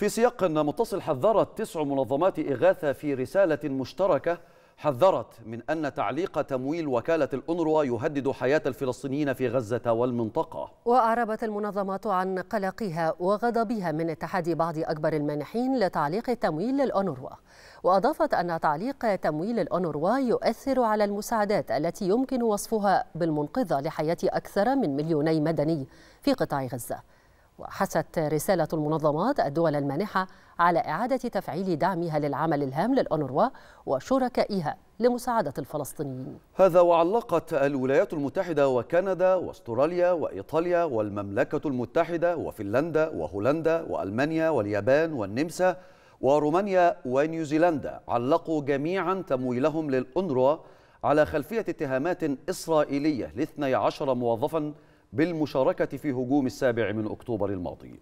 في سياق متصل حذرت تسع منظمات إغاثة في رسالة مشتركة حذرت من أن تعليق تمويل وكالة الأنروا يهدد حياة الفلسطينيين في غزة والمنطقة وأعربت المنظمات عن قلقها وغضبها من اتحاد بعض أكبر المانحين لتعليق التمويل الأنروا وأضافت أن تعليق تمويل الأنروا يؤثر على المساعدات التي يمكن وصفها بالمنقذة لحياة أكثر من مليوني مدني في قطاع غزة وحثت رسالة المنظمات الدول المانحة على إعادة تفعيل دعمها للعمل الهام للأنروا وشركائها لمساعدة الفلسطينيين هذا وعلقت الولايات المتحدة وكندا واستراليا وإيطاليا والمملكة المتحدة وفنلندا وهولندا وألمانيا واليابان والنمسا ورومانيا ونيوزيلندا علقوا جميعا تمويلهم للانروا على خلفية اتهامات إسرائيلية ل 12 موظفاً بالمشاركة في هجوم السابع من أكتوبر الماضي